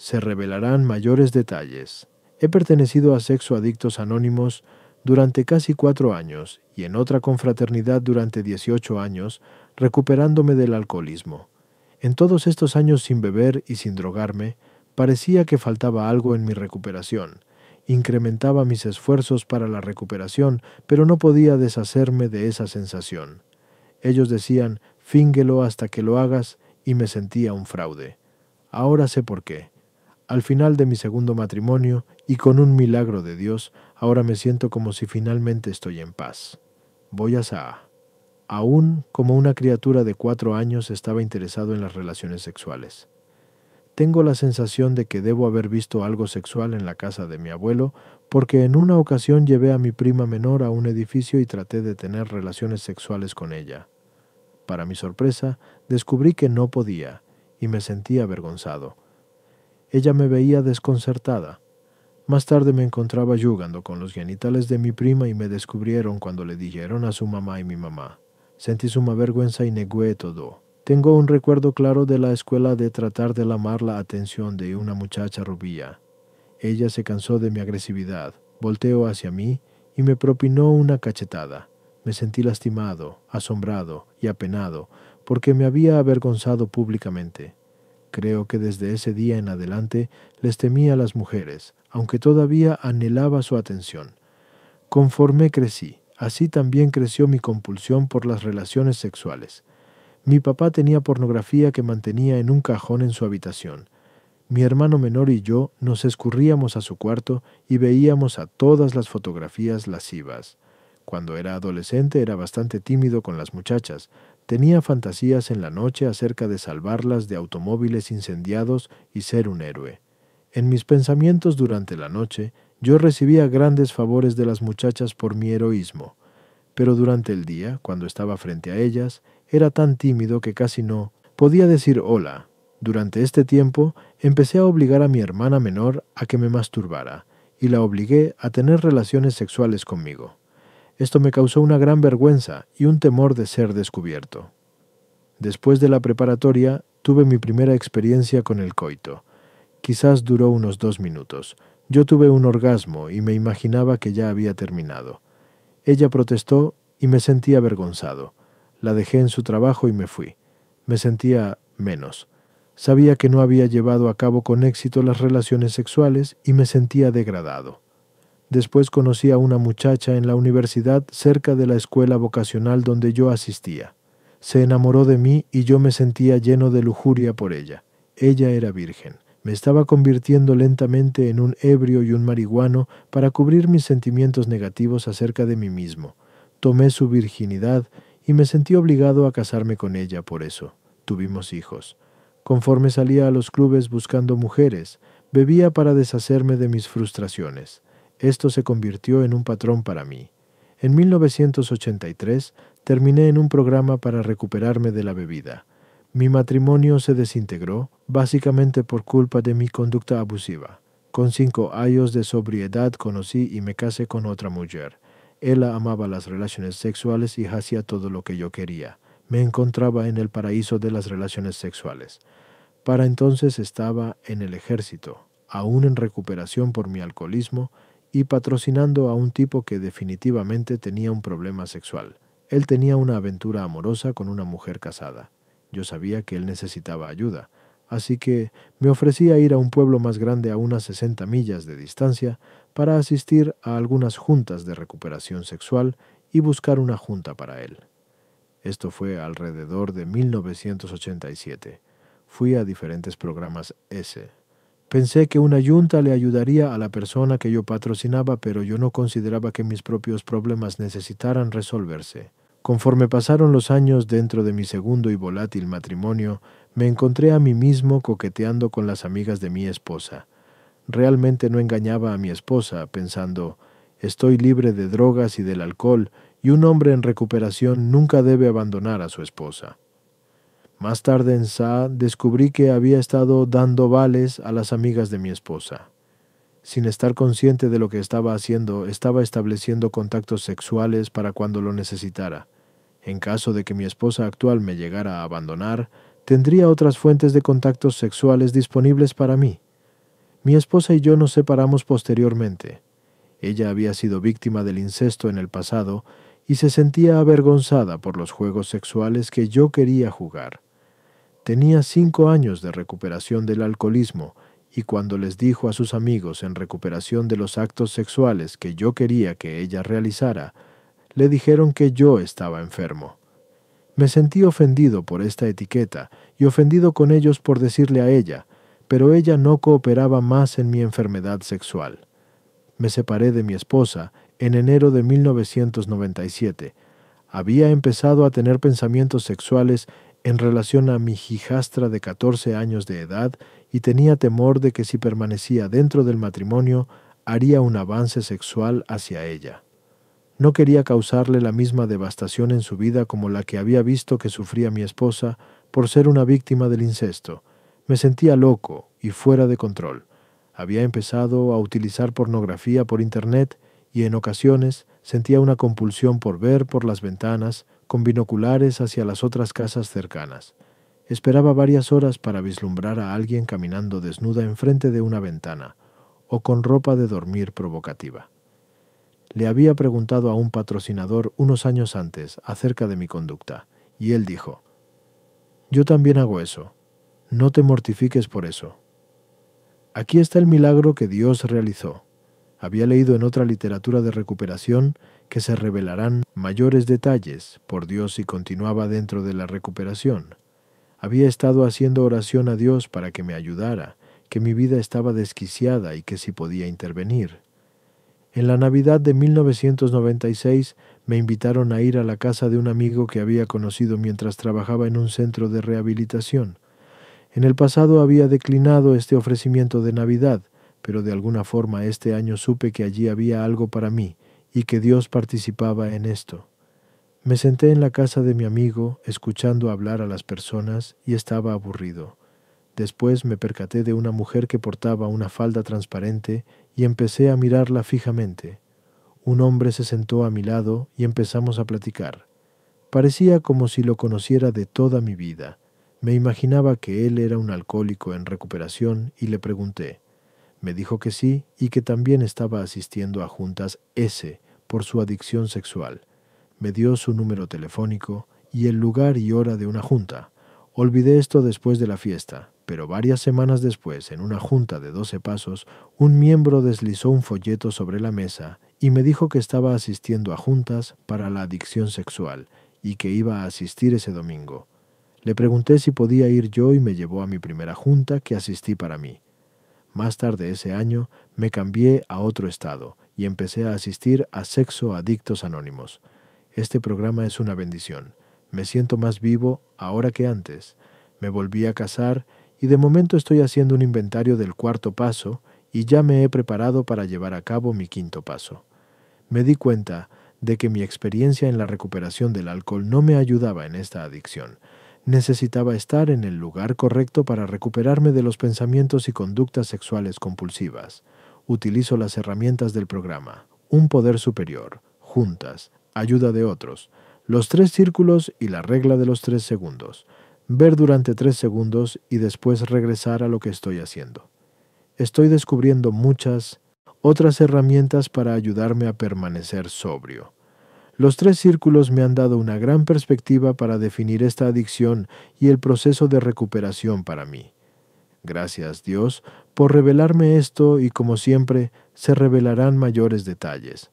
se revelarán mayores detalles. He pertenecido a Sexo Adictos Anónimos durante casi cuatro años y en otra confraternidad durante 18 años, recuperándome del alcoholismo. En todos estos años sin beber y sin drogarme, parecía que faltaba algo en mi recuperación. Incrementaba mis esfuerzos para la recuperación, pero no podía deshacerme de esa sensación. Ellos decían, fíngelo hasta que lo hagas, y me sentía un fraude. Ahora sé por qué. Al final de mi segundo matrimonio, y con un milagro de Dios, ahora me siento como si finalmente estoy en paz. Voy a Saa. Aún como una criatura de cuatro años estaba interesado en las relaciones sexuales. Tengo la sensación de que debo haber visto algo sexual en la casa de mi abuelo, porque en una ocasión llevé a mi prima menor a un edificio y traté de tener relaciones sexuales con ella. Para mi sorpresa, descubrí que no podía, y me sentí avergonzado. Ella me veía desconcertada. Más tarde me encontraba yugando con los genitales de mi prima y me descubrieron cuando le dijeron a su mamá y mi mamá. Sentí suma vergüenza y negué todo. Tengo un recuerdo claro de la escuela de tratar de lamar la atención de una muchacha rubia. Ella se cansó de mi agresividad, volteó hacia mí y me propinó una cachetada. Me sentí lastimado, asombrado y apenado, porque me había avergonzado públicamente. Creo que desde ese día en adelante les temía a las mujeres, aunque todavía anhelaba su atención. Conforme crecí, así también creció mi compulsión por las relaciones sexuales. Mi papá tenía pornografía que mantenía en un cajón en su habitación. Mi hermano menor y yo nos escurríamos a su cuarto y veíamos a todas las fotografías lascivas. Cuando era adolescente era bastante tímido con las muchachas, Tenía fantasías en la noche acerca de salvarlas de automóviles incendiados y ser un héroe. En mis pensamientos durante la noche, yo recibía grandes favores de las muchachas por mi heroísmo, pero durante el día, cuando estaba frente a ellas, era tan tímido que casi no podía decir hola. Durante este tiempo, empecé a obligar a mi hermana menor a que me masturbara, y la obligué a tener relaciones sexuales conmigo. Esto me causó una gran vergüenza y un temor de ser descubierto. Después de la preparatoria, tuve mi primera experiencia con el coito. Quizás duró unos dos minutos. Yo tuve un orgasmo y me imaginaba que ya había terminado. Ella protestó y me sentí avergonzado. La dejé en su trabajo y me fui. Me sentía menos. Sabía que no había llevado a cabo con éxito las relaciones sexuales y me sentía degradado. Después conocí a una muchacha en la universidad cerca de la escuela vocacional donde yo asistía. Se enamoró de mí y yo me sentía lleno de lujuria por ella. Ella era virgen. Me estaba convirtiendo lentamente en un ebrio y un marihuano para cubrir mis sentimientos negativos acerca de mí mismo. Tomé su virginidad y me sentí obligado a casarme con ella por eso. Tuvimos hijos. Conforme salía a los clubes buscando mujeres, bebía para deshacerme de mis frustraciones. Esto se convirtió en un patrón para mí. En 1983 terminé en un programa para recuperarme de la bebida. Mi matrimonio se desintegró, básicamente por culpa de mi conducta abusiva. Con cinco años de sobriedad conocí y me casé con otra mujer. Ella amaba las relaciones sexuales y hacía todo lo que yo quería. Me encontraba en el paraíso de las relaciones sexuales. Para entonces estaba en el ejército, aún en recuperación por mi alcoholismo, y patrocinando a un tipo que definitivamente tenía un problema sexual. Él tenía una aventura amorosa con una mujer casada. Yo sabía que él necesitaba ayuda, así que me ofrecí a ir a un pueblo más grande a unas 60 millas de distancia para asistir a algunas juntas de recuperación sexual y buscar una junta para él. Esto fue alrededor de 1987. Fui a diferentes programas S, Pensé que una yunta le ayudaría a la persona que yo patrocinaba, pero yo no consideraba que mis propios problemas necesitaran resolverse. Conforme pasaron los años dentro de mi segundo y volátil matrimonio, me encontré a mí mismo coqueteando con las amigas de mi esposa. Realmente no engañaba a mi esposa, pensando, estoy libre de drogas y del alcohol, y un hombre en recuperación nunca debe abandonar a su esposa. Más tarde en Sa descubrí que había estado dando vales a las amigas de mi esposa. Sin estar consciente de lo que estaba haciendo, estaba estableciendo contactos sexuales para cuando lo necesitara. En caso de que mi esposa actual me llegara a abandonar, tendría otras fuentes de contactos sexuales disponibles para mí. Mi esposa y yo nos separamos posteriormente. Ella había sido víctima del incesto en el pasado y se sentía avergonzada por los juegos sexuales que yo quería jugar. Tenía cinco años de recuperación del alcoholismo y cuando les dijo a sus amigos en recuperación de los actos sexuales que yo quería que ella realizara, le dijeron que yo estaba enfermo. Me sentí ofendido por esta etiqueta y ofendido con ellos por decirle a ella, pero ella no cooperaba más en mi enfermedad sexual. Me separé de mi esposa en enero de 1997. Había empezado a tener pensamientos sexuales en relación a mi hijastra de 14 años de edad y tenía temor de que si permanecía dentro del matrimonio haría un avance sexual hacia ella. No quería causarle la misma devastación en su vida como la que había visto que sufría mi esposa por ser una víctima del incesto. Me sentía loco y fuera de control. Había empezado a utilizar pornografía por Internet y en ocasiones sentía una compulsión por ver por las ventanas con binoculares hacia las otras casas cercanas. Esperaba varias horas para vislumbrar a alguien caminando desnuda enfrente de una ventana, o con ropa de dormir provocativa. Le había preguntado a un patrocinador unos años antes acerca de mi conducta, y él dijo, Yo también hago eso. No te mortifiques por eso. Aquí está el milagro que Dios realizó. Había leído en otra literatura de recuperación que se revelarán mayores detalles por Dios si continuaba dentro de la recuperación. Había estado haciendo oración a Dios para que me ayudara, que mi vida estaba desquiciada y que si podía intervenir. En la Navidad de 1996 me invitaron a ir a la casa de un amigo que había conocido mientras trabajaba en un centro de rehabilitación. En el pasado había declinado este ofrecimiento de Navidad, pero de alguna forma este año supe que allí había algo para mí, y que Dios participaba en esto. Me senté en la casa de mi amigo escuchando hablar a las personas y estaba aburrido. Después me percaté de una mujer que portaba una falda transparente y empecé a mirarla fijamente. Un hombre se sentó a mi lado y empezamos a platicar. Parecía como si lo conociera de toda mi vida. Me imaginaba que él era un alcohólico en recuperación y le pregunté, me dijo que sí y que también estaba asistiendo a juntas S por su adicción sexual. Me dio su número telefónico y el lugar y hora de una junta. Olvidé esto después de la fiesta, pero varias semanas después, en una junta de doce pasos, un miembro deslizó un folleto sobre la mesa y me dijo que estaba asistiendo a juntas para la adicción sexual y que iba a asistir ese domingo. Le pregunté si podía ir yo y me llevó a mi primera junta que asistí para mí. Más tarde ese año me cambié a otro estado y empecé a asistir a Sexo Adictos Anónimos. Este programa es una bendición. Me siento más vivo ahora que antes. Me volví a casar y de momento estoy haciendo un inventario del cuarto paso y ya me he preparado para llevar a cabo mi quinto paso. Me di cuenta de que mi experiencia en la recuperación del alcohol no me ayudaba en esta adicción, necesitaba estar en el lugar correcto para recuperarme de los pensamientos y conductas sexuales compulsivas. Utilizo las herramientas del programa, un poder superior, juntas, ayuda de otros, los tres círculos y la regla de los tres segundos, ver durante tres segundos y después regresar a lo que estoy haciendo. Estoy descubriendo muchas otras herramientas para ayudarme a permanecer sobrio. Los tres círculos me han dado una gran perspectiva para definir esta adicción y el proceso de recuperación para mí. Gracias Dios por revelarme esto y como siempre se revelarán mayores detalles.